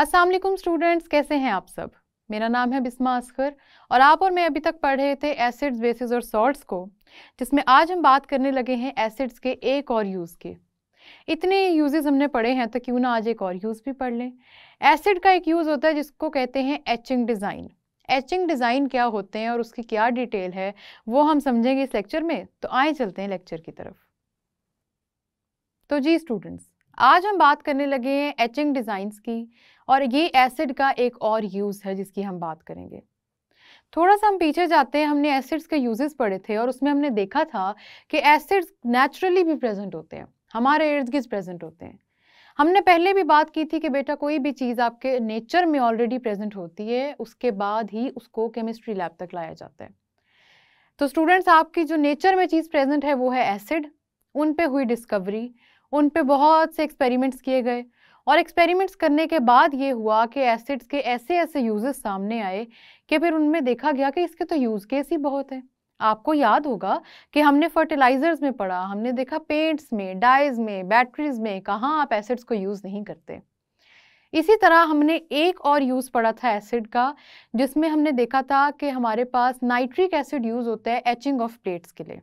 Aslam students कैसे हैं आप सब मेरा नाम है बिस्मा असगर और आप और मैं अभी तक पढ़ रहे थे एसिड्स बेसिस और सॉल्ट्स को जिसमें आज हम बात करने लगे हैं एसिड्स के एक और यूज़ के इतने यूजेस हमने पढ़े हैं तो क्यों ना आज एक और यूज़ भी पढ़ लें एसिड का एक यूज़ होता है जिसको कहते हैं एचिंग डिज़ाइन एचिंग डिज़ाइन क्या होते हैं और उसकी क्या डिटेल है वो हम समझेंगे इस लेक्चर में तो आए चलते हैं लेक्चर की तरफ तो जी स्टूडेंट्स आज हम बात करने लगे हैं एचिंग डिज़ाइंस की और ये एसिड का एक और यूज़ है जिसकी हम बात करेंगे थोड़ा सा हम पीछे जाते हैं हमने एसिड्स के यूजेस पढ़े थे और उसमें हमने देखा था कि एसिड्स नेचुरली भी प्रेजेंट होते हैं हमारे इर्द गिर्द प्रेजेंट होते हैं हमने पहले भी बात की थी कि बेटा कोई भी चीज़ आपके नेचर में ऑलरेडी प्रेजेंट होती है उसके बाद ही उसको केमिस्ट्री लैब तक लाया जाता है तो स्टूडेंट्स आपकी जो नेचर में चीज़ प्रेजेंट है वो है एसिड उन पर हुई डिस्कवरी उन पर बहुत से एक्सपेरिमेंट्स किए गए और एक्सपेरिमेंट्स करने के बाद ये हुआ कि एसिड्स के ऐसे ऐसे यूजेस सामने आए कि फिर उनमें देखा गया कि इसके तो यूज़ केस ही बहुत हैं आपको याद होगा कि हमने फर्टिलाइजर्स में पढ़ा हमने देखा पेंट्स में डाइज में बैटरीज में कहाँ आप एसिड्स को यूज़ नहीं करते इसी तरह हमने एक और यूज़ पढ़ा था एसिड का जिसमें हमने देखा था कि हमारे पास नाइट्रिक एसिड यूज़ होता है एचिंग ऑफ प्लेट्स के लिए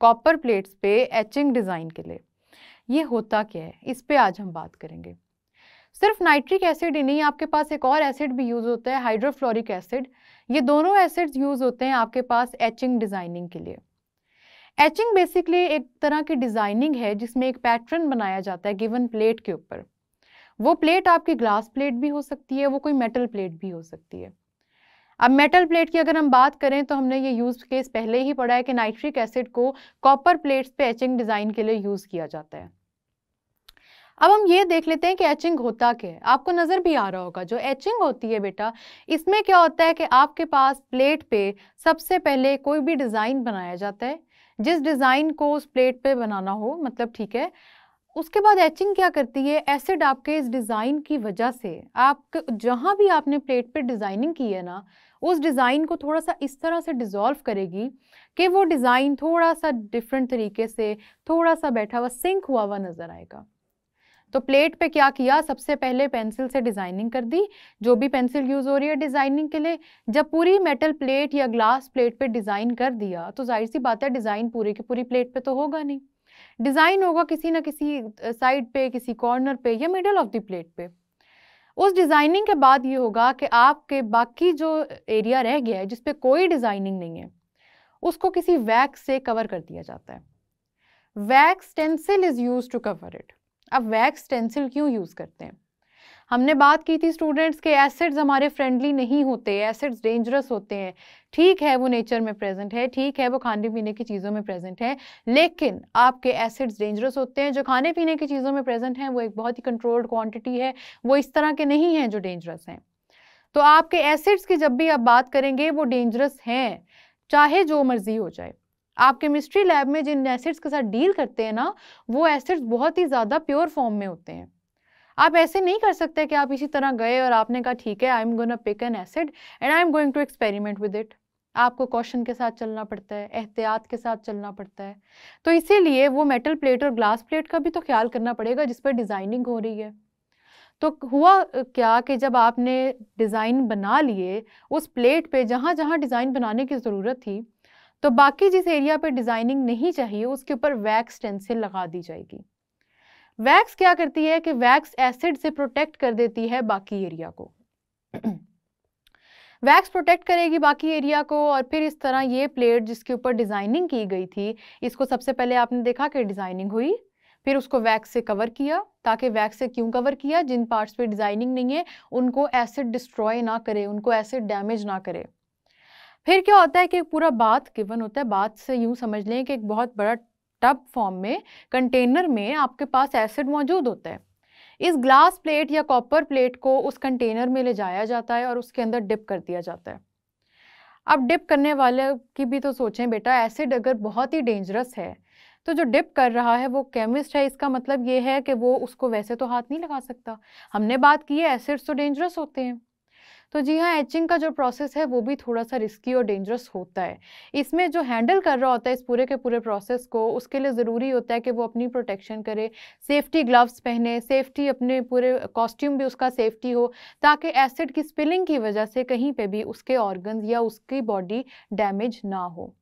कॉपर प्लेट्स पे एचिंग डिज़ाइन के लिए ये होता क्या है इस पर आज हम बात करेंगे सिर्फ नाइट्रिक एसिड ही नहीं आपके पास एक और एसिड भी यूज़ होता है हाइड्रोफ्लोरिक एसिड ये दोनों एसिड्स यूज़ होते हैं आपके पास एचिंग डिज़ाइनिंग के लिए एचिंग बेसिकली एक तरह की डिज़ाइनिंग है जिसमें एक पैटर्न बनाया जाता है गिवन प्लेट के ऊपर वो प्लेट आपकी ग्लास प्लेट भी हो सकती है वो कोई मेटल प्लेट भी हो सकती है अब मेटल प्लेट की अगर हम बात करें तो हमने ये यूज़ केस पहले ही पढ़ा है कि नाइट्रिक एसिड को कॉपर प्लेट्स पे एचिंग डिज़ाइन के लिए यूज़ किया जाता है अब हम ये देख लेते हैं कि एचिंग होता क्या है आपको नज़र भी आ रहा होगा जो एचिंग होती है बेटा इसमें क्या होता है कि आपके पास प्लेट पे सबसे पहले कोई भी डिज़ाइन बनाया जाता है जिस डिज़ाइन को उस प्लेट पे बनाना हो मतलब ठीक है उसके बाद एचिंग क्या करती है एसिड आपके इस डिज़ाइन की वजह से आप जहाँ भी आपने प्लेट पे डिज़ाइनिंग की है ना उस डिज़ाइन को थोड़ा सा इस तरह से डिज़ोल्व करेगी कि वो डिज़ाइन थोड़ा सा डिफरेंट तरीके से थोड़ा सा बैठा हुआ सिंक हुआ हुआ नज़र आएगा तो प्लेट पे क्या किया सबसे पहले पेंसिल से डिज़ाइनिंग कर दी जो भी पेंसिल यूज़ हो रही है डिज़ाइनिंग के लिए जब पूरी मेटल प्लेट या ग्लास प्लेट पे डिज़ाइन कर दिया तो जाहिर सी बात है डिज़ाइन पूरे की पूरी प्लेट पे तो होगा नहीं डिज़ाइन होगा किसी ना किसी साइड पे किसी कॉर्नर पे या मिडल ऑफ द प्लेट पे उस डिज़ाइनिंग के बाद ये होगा कि आपके बाकी जो एरिया रह गया है जिसपे कोई डिज़ाइनिंग नहीं है उसको किसी वैक्स से कवर कर दिया जाता है wax stencil is use to cover it अब वैक्स स्टेंसिल क्यों यूज़ करते हैं हमने बात की थी स्टूडेंट्स के एसिड्स हमारे फ्रेंडली नहीं होते एसिड्स डेंजरस होते हैं ठीक है वो नेचर में प्रेजेंट है ठीक है वो खाने पीने की चीज़ों में प्रेजेंट है लेकिन आपके एसिड्स डेंजरस होते हैं जो खाने पीने की चीज़ों में प्रेजेंट हैं वो एक बहुत ही कंट्रोल्ड क्वान्टिटी है वो इस तरह के नहीं हैं जो डेंजरस हैं तो आपके एसिड्स की जब भी आप बात करेंगे वो डेंजरस हैं चाहे जो मर्जी हो जाए आप केमिस्ट्री लैब में जिन एसिड्स के साथ डील करते हैं ना वो एसिड्स बहुत ही ज़्यादा प्योर फॉर्म में होते हैं आप ऐसे नहीं कर सकते कि आप इसी तरह गए और आपने कहा ठीक है I am gonna pick an acid and I am going to experiment with it आपको कॉशन के साथ चलना पड़ता है एहतियात के साथ चलना पड़ता है तो इसीलिए वो मेटल प्लेट और ग्लास प्लेट का भी तो ख्याल करना पड़ेगा जिस पर डिज़ाइनिंग हो रही है तो हुआ क्या कि जब आपने डिज़ाइन बना लिए उस प्लेट पे जहाँ जहाँ डिज़ाइन बनाने की ज़रूरत थी तो बाकी जिस एरिया पे डिज़ाइनिंग नहीं चाहिए उसके ऊपर वैक्स टेंसिल लगा दी जाएगी वैक्स क्या करती है कि वैक्स एसिड से प्रोटेक्ट कर देती है बाकी एरिया को वैक्स प्रोटेक्ट करेगी बाकी एरिया को और फिर इस तरह ये प्लेट जिसके ऊपर डिज़ाइनिंग की गई थी इसको सबसे पहले आपने देखा कि डिज़ाइनिंग हुई फिर उसको वैक्स से कवर किया ताकि वैक्स से क्यों कवर किया जिन पार्ट्स पे डिज़ाइनिंग नहीं है उनको एसिड डिस्ट्रॉय ना करे उनको एसिड डैमेज ना करे फिर क्या होता है कि पूरा बात गिवन होता है बात से यूँ समझ लें कि एक बहुत बड़ा टब फॉर्म में कंटेनर में आपके पास एसिड मौजूद होता है इस ग्लास प्लेट या कॉपर प्लेट को उस कंटेनर में ले जाया जाता है और उसके अंदर डिप कर दिया जाता है अब डिप करने वाले की भी तो सोचें बेटा एसिड अगर बहुत ही डेंजरस है तो जो डिप कर रहा है वो केमिस्ट है इसका मतलब ये है कि वो उसको वैसे तो हाथ नहीं लगा सकता हमने बात की है एसिड्स तो डेंजरस होते हैं तो जी हाँ एचिंग का जो प्रोसेस है वो भी थोड़ा सा रिस्की और डेंजरस होता है इसमें जो हैंडल कर रहा होता है इस पूरे के पूरे प्रोसेस को उसके लिए ज़रूरी होता है कि वो अपनी प्रोटेक्शन करे सेफ्टी ग्लव्स पहने सेफ्टी अपने पूरे कॉस्ट्यूम भी उसका सेफ्टी हो ताकि एसिड की स्पिलिंग की वजह से कहीं पर भी उसके ऑर्गन या उसकी बॉडी डैमेज ना हो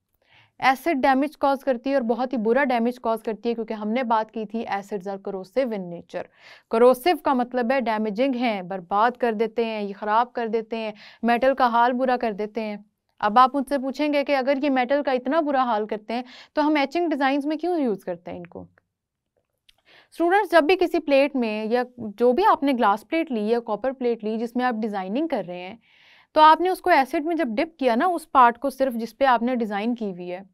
एसिड डैमेज कॉज करती है और बहुत ही बुरा डैमेज कॉज करती है क्योंकि हमने बात की थी acids are corrosive in nature corrosive का मतलब है डैमेजिंग है बर्बाद कर देते हैं ये ख़राब कर देते हैं मेटल का हाल बुरा कर देते हैं अब आप उनसे पूछेंगे कि अगर ये मेटल का इतना बुरा हाल करते हैं तो हम एचिंग डिज़ाइन में क्यों यूज़ करते हैं इनको स्टूडेंट्स जब भी किसी प्लेट में या जो भी आपने ग्लास प्लेट ली या कॉपर प्लेट ली जिसमें आप डिज़ाइनिंग कर रहे हैं तो आपने उसको एसिड में जब डिप किया ना उस पार्ट को सिर्फ जिस पे आपने डिज़ाइन की हुई है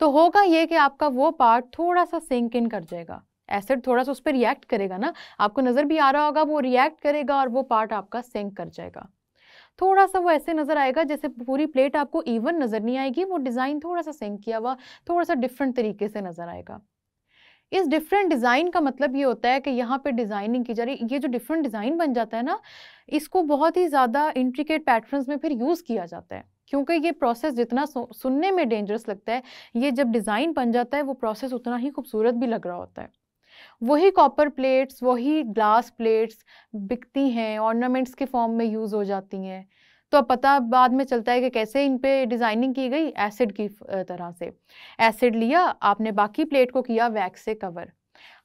तो होगा ये कि आपका वो पार्ट थोड़ा सा सिंक इन कर जाएगा एसिड थोड़ा सा उस पर रिएक्ट करेगा ना आपको नज़र भी आ रहा होगा वो रिएक्ट करेगा और वो पार्ट आपका सिंक कर जाएगा थोड़ा सा वो ऐसे नज़र आएगा जैसे पूरी प्लेट आपको इवन नज़र नहीं आएगी वो डिज़ाइन थोड़ा सा सिंक किया हुआ थोड़ा सा डिफरेंट तरीके से नज़र आएगा इस डिफरेंट डिज़ाइन का मतलब ये होता है कि यहाँ पे डिज़ाइनिंग की जा रही ये जो डिफरेंट डिज़ाइन बन जाता है ना इसको बहुत ही ज़्यादा इंट्रिकेट पैटर्न्स में फिर यूज़ किया जाता है क्योंकि ये प्रोसेस जितना सुनने में डेंजरस लगता है ये जब डिज़ाइन बन जाता है वो प्रोसेस उतना ही खूबसूरत भी लग रहा होता है वही कॉपर प्लेट्स वही ग्लास प्लेट्स बिकती हैं ऑर्नामेंट्स के फॉर्म में यूज़ हो जाती हैं तो अब पता बाद में चलता है कि कैसे इन पे डिज़ाइनिंग की गई एसिड की तरह से एसिड लिया आपने बाकी प्लेट को किया वैक्स से कवर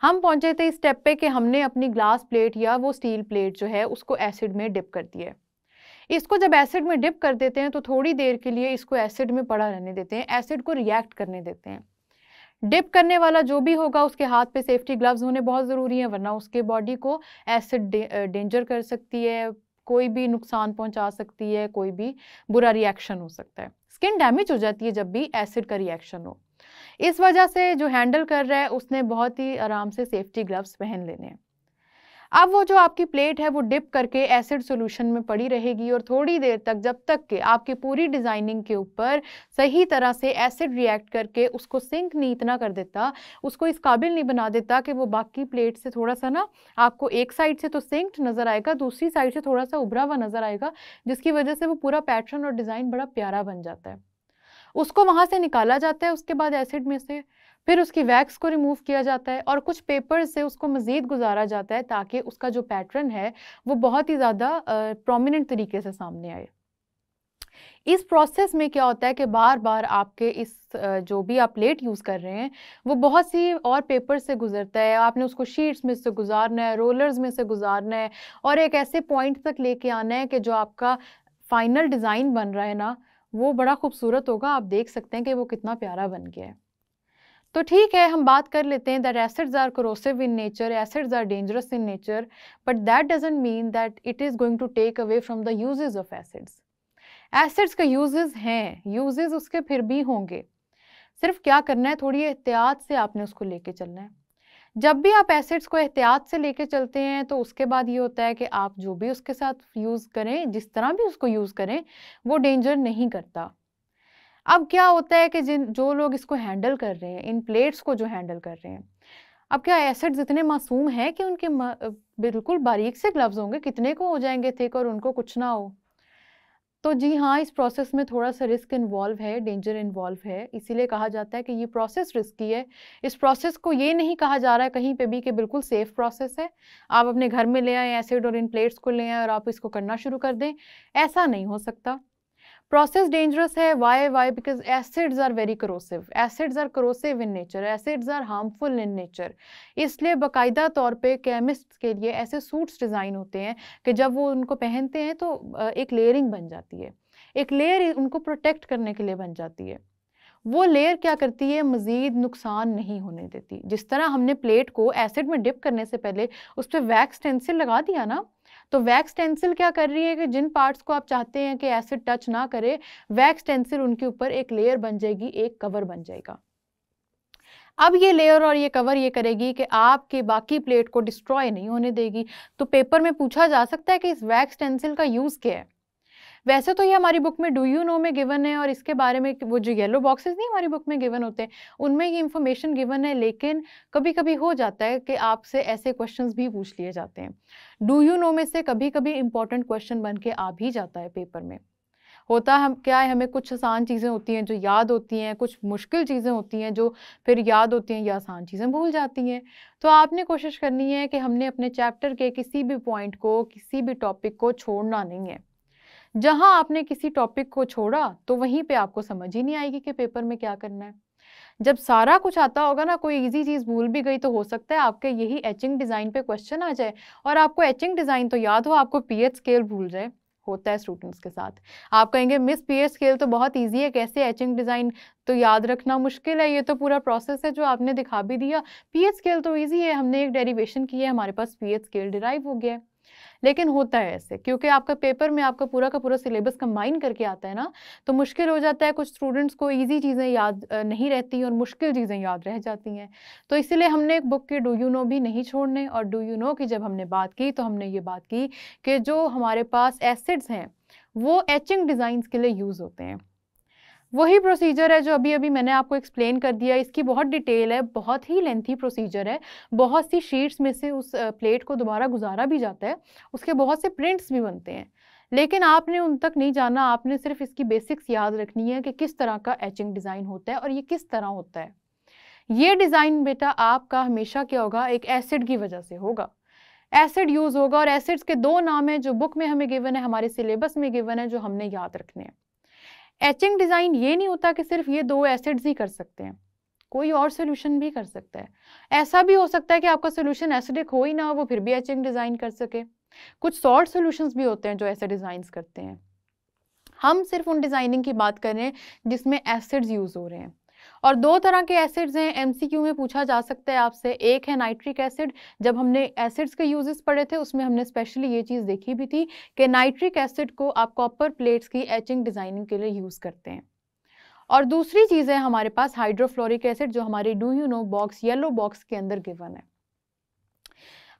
हम पहुंचे थे इस स्टेप पे कि हमने अपनी ग्लास प्लेट या वो स्टील प्लेट जो है उसको एसिड में डिप कर दिया है इसको जब एसिड में डिप कर देते हैं तो थोड़ी देर के लिए इसको एसिड में पड़ा रहने देते हैं एसिड को रिएक्ट करने देते हैं डिप करने वाला जो भी होगा उसके हाथ पे सेफ्टी ग्लव्स होने बहुत ज़रूरी हैं वरना उसके बॉडी को एसिड डेंजर कर सकती है कोई भी नुकसान पहुंचा सकती है कोई भी बुरा रिएक्शन हो सकता है स्किन डैमेज हो जाती है जब भी एसिड का रिएक्शन हो इस वजह से जो हैंडल कर रहा है उसने बहुत ही आराम से सेफ्टी ग्लव्स पहन लेने हैं अब वो जो आपकी प्लेट है वो डिप करके एसिड सोल्यूशन में पड़ी रहेगी और थोड़ी देर तक जब तक कि आपकी पूरी डिज़ाइनिंग के ऊपर सही तरह से एसिड रिएक्ट करके उसको सिंक नहीं इतना कर देता उसको इस काबिल नहीं बना देता कि वो बाकी प्लेट से थोड़ा सा ना आपको एक साइड से तो सिंक्ड नज़र आएगा दूसरी साइड से थोड़ा सा उभरा हुआ नज़र आएगा जिसकी वजह से वो पूरा पैटर्न और डिज़ाइन बड़ा प्यारा बन जाता है उसको वहाँ से निकाला जाता है उसके बाद एसिड में से फिर उसकी वैक्स को रिमूव किया जाता है और कुछ पेपर से उसको मज़ीद गुजारा जाता है ताकि उसका जो पैटर्न है वो बहुत ही ज़्यादा प्रोमिनेंट तरीके से सामने आए इस प्रोसेस में क्या होता है कि बार बार आपके इस जो भी आप प्लेट यूज़ कर रहे हैं वो बहुत सी और पेपर से गुजरता है आपने उसको शीट्स में से गुजारना है रोलर्स में से गुजारना है और एक ऐसे पॉइंट तक लेके आना है कि जो आपका फाइनल डिज़ाइन बन रहा है ना वो बड़ा खूबसूरत होगा आप देख सकते हैं कि वो कितना प्यारा बन गया है तो ठीक है हम बात कर लेते हैं that acids are corrosive in nature acids are dangerous in nature but that doesn't mean that it is going to take away from the uses of acids acids के यूजेस हैं यूजेस उसके फिर भी होंगे सिर्फ क्या करना है थोड़ी एहतियात से आपने उसको लेके चलना है जब भी आप एसिड्स को एहतियात से लेके चलते हैं तो उसके बाद ये होता है कि आप जो भी उसके साथ यूज़ करें जिस तरह भी उसको यूज़ करें वो डेंजर नहीं करता अब क्या होता है कि जिन जो लोग इसको हैंडल कर रहे हैं इन प्लेट्स को जो हैंडल कर रहे हैं अब क्या एसेट्स इतने मासूम हैं कि उनके बिल्कुल बारीक से ग्लव्स होंगे कितने को हो जाएंगे थिक और उनको कुछ ना हो तो जी हाँ इस प्रोसेस में थोड़ा सा रिस्क इन्वॉल्व है डेंजर इन्वॉल्व है इसीलिए कहा जाता है कि ये प्रोसेस रिस्की है इस प्रोसेस को ये नहीं कहा जा रहा है कहीं पे भी कि बिल्कुल सेफ प्रोसेस है आप अपने घर में ले आए एसिड और इन प्लेट्स को ले आए और आप इसको करना शुरू कर दें ऐसा नहीं हो सकता प्रोसेस डेंजरस है why why because acids are very corrosive acids are corrosive in nature acids are harmful in nature इसलिए बाकायदा तौर पे केमिस्ट के लिए ऐसे सूट्स डिज़ाइन होते हैं कि जब वो उनको पहनते हैं तो एक लेयरिंग बन जाती है एक लेयर उनको प्रोटेक्ट करने के लिए बन जाती है वो लेयर क्या करती है मज़ीद नुकसान नहीं होने देती जिस तरह हमने प्लेट को एसिड में डिप करने से पहले उस पर वैक्स टेंसिल लगा दिया ना तो वैक्स टेंसिल क्या कर रही है कि जिन पार्ट्स को आप चाहते हैं कि एसिड टच ना करे वैक्स टेंसिल उनके ऊपर एक लेयर बन जाएगी एक कवर बन जाएगा अब ये लेयर और ये कवर ये करेगी कि आपके बाकी प्लेट को डिस्ट्रॉय नहीं होने देगी तो पेपर में पूछा जा सकता है कि इस वैक्स टेंसिल का यूज़ क्या है वैसे तो ये हमारी बुक में डू यू नो में गिवन है और इसके बारे में वो जो येलो बॉक्सेस नहीं हमारी बुक में गिवन होते हैं उनमें ये इन्फॉर्मेशन गिवन है लेकिन कभी कभी हो जाता है कि आपसे ऐसे क्वेश्चन भी पूछ लिए जाते हैं डू यू नो में से कभी कभी इंपॉर्टेंट क्वेश्चन बन के आ भी जाता है पेपर में होता हम क्या है हमें कुछ आसान चीज़ें होती हैं जो याद होती हैं कुछ मुश्किल चीज़ें होती हैं जो फिर याद होती हैं या आसान चीज़ें भूल जाती हैं तो आपने कोशिश करनी है कि हमने अपने चैप्टर के किसी भी पॉइंट को किसी भी टॉपिक को छोड़ना नहीं है जहां आपने किसी टॉपिक को छोड़ा तो वहीं पे आपको समझ ही नहीं आएगी कि पेपर में क्या करना है जब सारा कुछ आता होगा ना कोई इजी चीज़ भूल भी गई तो हो सकता है आपके यही एचिंग डिज़ाइन पे क्वेश्चन आ जाए और आपको एचिंग डिज़ाइन तो याद हो आपको पी स्केल भूल जाए होता है स्टूडेंट्स के साथ आप कहेंगे मिस पी स्केल तो बहुत ईजी है कैसे एचिंग डिज़ाइन तो याद रखना मुश्किल है ये तो पूरा प्रोसेस है जो आपने दिखा भी दिया पी स्केल तो ईजी है हमने एक डेरीवेशन की है हमारे पास पी स्केल डिराइव हो गया है लेकिन होता है ऐसे क्योंकि आपका पेपर में आपका पूरा का पूरा सिलेबस कंबाइन करके आता है ना तो मुश्किल हो जाता है कुछ स्टूडेंट्स को ईजी चीज़ें याद नहीं रहती और मुश्किल चीज़ें याद रह जाती हैं तो इसीलिए हमने एक बुक के डू यू नो भी नहीं छोड़ने और डू यू नो की जब हमने बात की तो हमने ये बात की कि जो हमारे पास एसिड्स हैं वो एचिंग डिज़ाइंस के लिए यूज़ होते हैं वही प्रोसीजर है जो अभी अभी मैंने आपको एक्सप्लेन कर दिया इसकी बहुत डिटेल है बहुत ही लेंथी प्रोसीजर है बहुत सी शीट्स में से उस प्लेट को दोबारा गुजारा भी जाता है उसके बहुत से प्रिंट्स भी बनते हैं लेकिन आपने उन तक नहीं जाना आपने सिर्फ इसकी बेसिक्स याद रखनी है कि किस तरह का एचिंग डिज़ाइन होता है और ये किस तरह होता है ये डिज़ाइन बेटा आपका हमेशा क्या होगा एक एसिड की वजह से होगा एसिड यूज़ होगा और एसिड्स के दो नाम हैं जो बुक में हमें गिवन है हमारे सिलेबस में गिवन है जो हमने याद रखने हैं एचिंग डिज़ाइन ये नहीं होता कि सिर्फ ये दो एसिड्स ही कर सकते हैं कोई और सोल्यूशन भी कर सकता है ऐसा भी हो सकता है कि आपका सोल्यूशन एसिडिक हो ही ना वो फिर भी एचिंग डिज़ाइन कर सके कुछ सॉल्ट सोल्यूशंस भी होते हैं जो ऐसे डिज़ाइंस करते हैं हम सिर्फ उन डिज़ाइनिंग की बात कर रहे हैं जिसमें एसिड्स यूज़ हो रहे हैं और दो तरह के एसिड्स हैं एमसीक्यू में पूछा जा सकता है आपसे एक है नाइट्रिक एसिड जब हमने एसिड्स के यूजेस पढ़े थे उसमें हमने स्पेशली ये चीज़ देखी भी थी कि नाइट्रिक एसिड को आप कॉपर प्लेट्स की एचिंग डिज़ाइनिंग के लिए यूज़ करते हैं और दूसरी चीज़ है हमारे पास हाइड्रोफ्लोरिक एसिड जो हमारे do you know box yellow box के अंदर गिवन है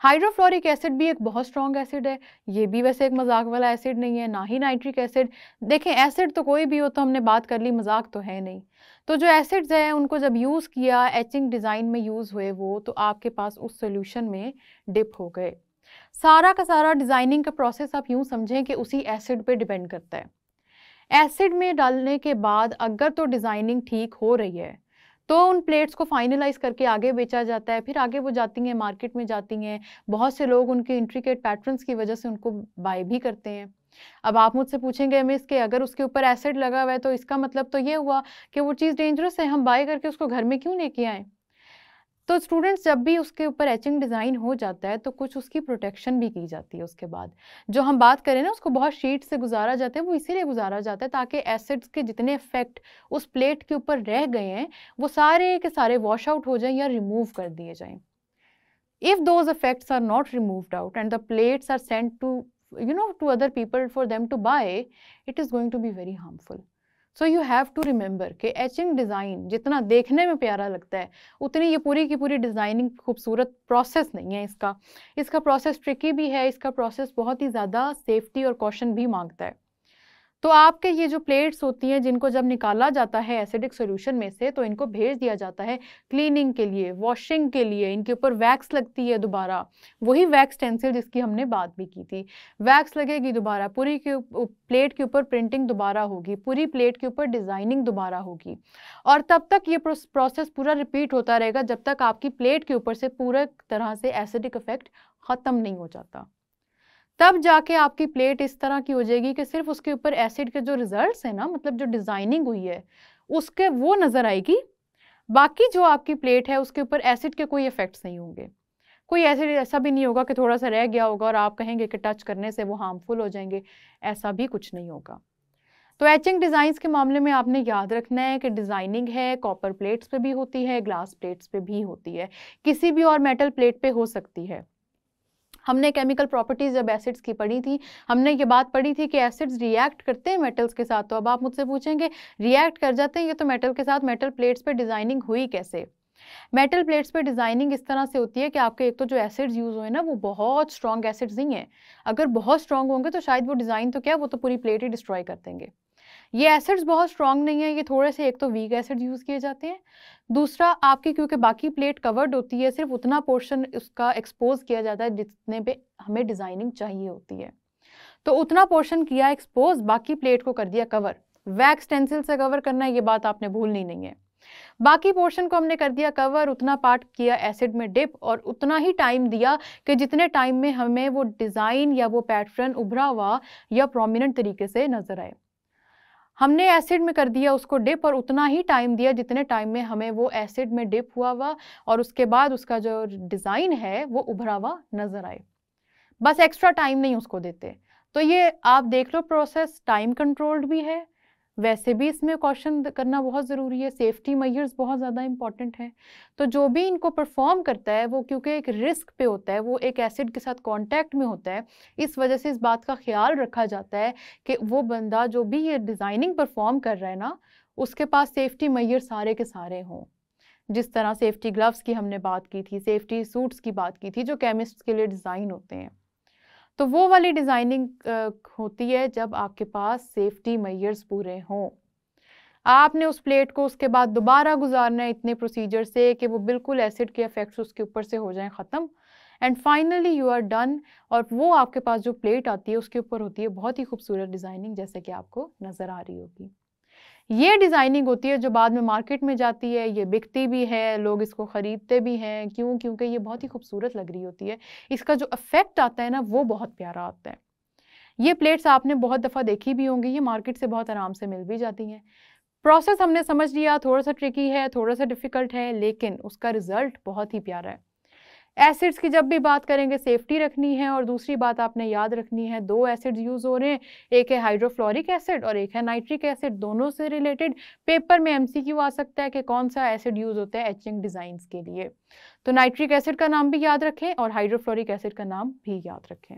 हाइड्रोफ्लोरिक एसिड भी एक बहुत स्ट्रॉन्ग एसिड है ये भी वैसे एक मजाक वाला एसिड नहीं है ना ही नाइट्रिक एसिड देखें एसिड तो कोई भी हो तो हमने बात कर ली मजाक तो है नहीं तो जो एसिड्स हैं उनको जब यूज़ किया एचिंग डिज़ाइन में यूज़ हुए वो तो आपके पास उस सोल्यूशन में डिप हो गए सारा का सारा डिज़ाइनिंग का प्रोसेस आप यूँ समझें कि उसी एसिड पर डिपेंड करता है एसिड में डालने के बाद अगर तो डिज़ाइनिंग ठीक हो रही है तो उन प्लेट्स को फाइनलाइज करके आगे बेचा जाता है फिर आगे वो जाती हैं मार्केट में जाती हैं बहुत से लोग उनके इंट्रिकेट पैटर्न्स की वजह से उनको बाय भी करते हैं अब आप मुझसे पूछेंगे मिस के अगर उसके ऊपर एसिड लगा हुआ है तो इसका मतलब तो ये हुआ कि वो चीज़ डेंजरस है हम बाय करके उसको घर में क्यों लेके आएँ तो स्टूडेंट्स जब भी उसके ऊपर एचिंग डिज़ाइन हो जाता है तो कुछ उसकी प्रोटेक्शन भी की जाती है उसके बाद जो हम बात करें ना उसको बहुत शीट से गुजारा जाता है वो इसीलिए गुजारा जाता है ताकि एसिड्स के जितने इफेक्ट उस प्लेट के ऊपर रह गए हैं वो सारे के सारे वॉश आउट हो जाएँ या रिमूव कर दिए जाएँ if those effects are not removed out and the plates are sent to you know to other people for them to buy it is going to be very harmful so you have to remember कि etching design जितना देखने में प्यारा लगता है उतनी ये पूरी की पूरी डिज़ाइनिंग खूबसूरत प्रोसेस नहीं है इसका इसका प्रोसेस ट्रिकी भी है इसका प्रोसेस बहुत ही ज़्यादा सेफ्टी और कॉशन भी मांगता है तो आपके ये जो प्लेट्स होती हैं जिनको जब निकाला जाता है एसिडिक सोल्यूशन में से तो इनको भेज दिया जाता है क्लीनिंग के लिए वॉशिंग के लिए इनके ऊपर वैक्स लगती है दोबारा वही वैक्स टेंसिल जिसकी हमने बात भी की थी वैक्स लगेगी दोबारा पूरी के प्लेट के ऊपर प्रिंटिंग दोबारा होगी पूरी प्लेट के ऊपर डिज़ाइनिंग दोबारा होगी और तब तक ये प्रोसेस पूरा रिपीट होता रहेगा जब तक आपकी प्लेट के ऊपर से पूरा तरह से एसिडिक इफेक्ट ख़त्म नहीं हो जाता तब जाके आपकी प्लेट इस तरह की हो जाएगी कि सिर्फ उसके ऊपर एसिड के जो रिजल्ट्स हैं ना मतलब जो डिज़ाइनिंग हुई है उसके वो नज़र आएगी बाकी जो आपकी प्लेट है उसके ऊपर एसिड के कोई इफ़ेक्ट्स नहीं होंगे कोई एसिड ऐसा भी नहीं होगा कि थोड़ा सा रह गया होगा और आप कहेंगे कि टच करने से वो हार्मफुल हो जाएंगे ऐसा भी कुछ नहीं होगा तो एचिंग डिज़ाइंस के मामले में आपने याद रखना है कि डिज़ाइनिंग है कॉपर प्लेट्स पे भी होती है ग्लास प्लेट्स पे भी होती है किसी भी और मेटल प्लेट पे हो सकती है हमने केमिकल प्रॉपर्टीज़ जब एसिड्स की पढ़ी थी हमने ये बात पढ़ी थी कि एसिड्स रिएक्ट करते हैं मेटल्स के साथ तो अब आप मुझसे पूछेंगे रिएक्ट कर जाते हैं ये तो मेटल के साथ मेटल प्लेट्स पर डिज़ाइनिंग हुई कैसे मेटल प्लेट्स पे डिज़ाइनिंग इस तरह से होती है कि आपके एक तो जो एसिड्स यूज़ हुए ना वो बहुत स्ट्रॉन्ग एसिड्स नहीं हैं अगर बहुत स्ट्रॉन्ग होंगे तो शायद वो डिज़ाइन तो क्या वो तो पूरी प्लेट ही डिस्ट्रॉय कर देंगे ये एसिड्स बहुत स्ट्रॉन्ग नहीं है ये थोड़े से एक तो वीक एसिड यूज़ किए जाते हैं दूसरा आपकी क्योंकि बाकी प्लेट कवर्ड होती है सिर्फ उतना पोर्शन उसका एक्सपोज किया जाता है जितने पे हमें डिज़ाइनिंग चाहिए होती है तो उतना पोर्शन किया एक्सपोज बाकी प्लेट को कर दिया कवर वैक्स टेंसिल से कवर करना ये बात आपने भूलनी नहीं है बाकी पोर्शन को हमने कर दिया कवर उतना पार्ट किया एसिड में डिप और उतना ही टाइम दिया कि जितने टाइम में हमें वो डिज़ाइन या वो पैटर्न उभरा हुआ या प्रोमिनेंट तरीके से नज़र आए हमने एसिड में कर दिया उसको डिप और उतना ही टाइम दिया जितने टाइम में हमें वो एसिड में डिप हुआ हुआ और उसके बाद उसका जो डिज़ाइन है वो उभरा हुआ नज़र आए बस एक्स्ट्रा टाइम नहीं उसको देते तो ये आप देख लो प्रोसेस टाइम कंट्रोल्ड भी है वैसे भी इसमें कॉशन करना बहुत ज़रूरी है सेफ्टी मैयर्स बहुत ज़्यादा इंपॉर्टेंट हैं तो जो भी इनको परफॉर्म करता है वो क्योंकि एक रिस्क पे होता है वो एक एसिड के साथ कांटेक्ट में होता है इस वजह से इस बात का ख्याल रखा जाता है कि वो बंदा जो भी ये डिज़ाइनिंग परफॉर्म कर रहा है ना उसके पास सेफ्टी मैयर सारे के सारे हों जिस तरह सेफ्टी ग्लव्स की हमने बात की थी सेफ्टी सूट्स की बात की थी जो केमिस्ट के लिए डिज़ाइन होते हैं तो वो वाली डिज़ाइनिंग होती है जब आपके पास सेफ्टी मैयर्स पूरे हों आपने उस प्लेट को उसके बाद दोबारा गुजारना है इतने प्रोसीजर से कि वो बिल्कुल एसिड के इफ़ेक्ट्स उसके ऊपर से हो जाएं ख़त्म and finally you are done और वो आपके पास जो प्लेट आती है उसके ऊपर होती है बहुत ही खूबसूरत डिज़ाइनिंग जैसे कि आपको नज़र आ रही होगी ये डिज़ाइनिंग होती है जो बाद में मार्केट में जाती है ये बिकती भी है लोग इसको ख़रीदते भी हैं क्यों क्योंकि ये बहुत ही खूबसूरत लग रही होती है इसका जो इफ़ेक्ट आता है ना वो बहुत प्यारा आता है ये प्लेट्स आपने बहुत दफ़ा देखी भी होंगी ये मार्केट से बहुत आराम से मिल भी जाती हैं प्रोसेस हमने समझ लिया थोड़ा सा ट्रिकी है थोड़ा सा डिफ़िकल्ट है लेकिन उसका रिज़ल्ट बहुत ही प्यारा है एसिड्स की जब भी बात करेंगे सेफ्टी रखनी है और दूसरी बात आपने याद रखनी है दो एसिड्स यूज़ हो रहे हैं एक है हाइड्रोफ्लोरिक एसिड और एक है नाइट्रिक एसिड दोनों से रिलेटेड पेपर में एम आ सकता है कि कौन सा एसिड यूज़ होता है एचिंग डिज़ाइंस के लिए तो नाइट्रिक एसिड का नाम भी याद रखें और हाइड्रोफ्लोरिक एसिड का नाम भी याद रखें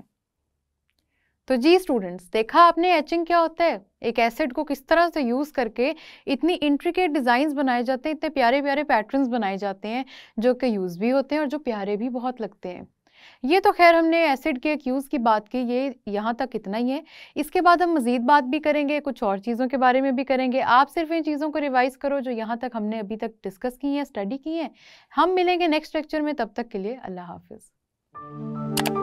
तो जी स्टूडेंट्स देखा आपने एचिंग क्या होता है एक एसिड को किस तरह से यूज़ करके इतनी इंट्रिकेट डिज़ाइंस बनाए जाते हैं इतने प्यारे प्यारे पैटर्न्स बनाए जाते हैं जो कि यूज़ भी होते हैं और जो प्यारे भी बहुत लगते हैं ये तो खैर हमने एसिड के एक यूज़ की बात की ये यहाँ तक इतना ही है इसके बाद हम मज़ीद बात भी करेंगे कुछ और चीज़ों के बारे में भी करेंगे आप सिर्फ इन चीज़ों को रिवाइज़ करो जो यहाँ तक हमने अभी तक डिस्कस की हैं स्टडी की हैं हम मिलेंगे नेक्स्ट लेक्चर में तब तक के लिए अल्लाह हाफिज़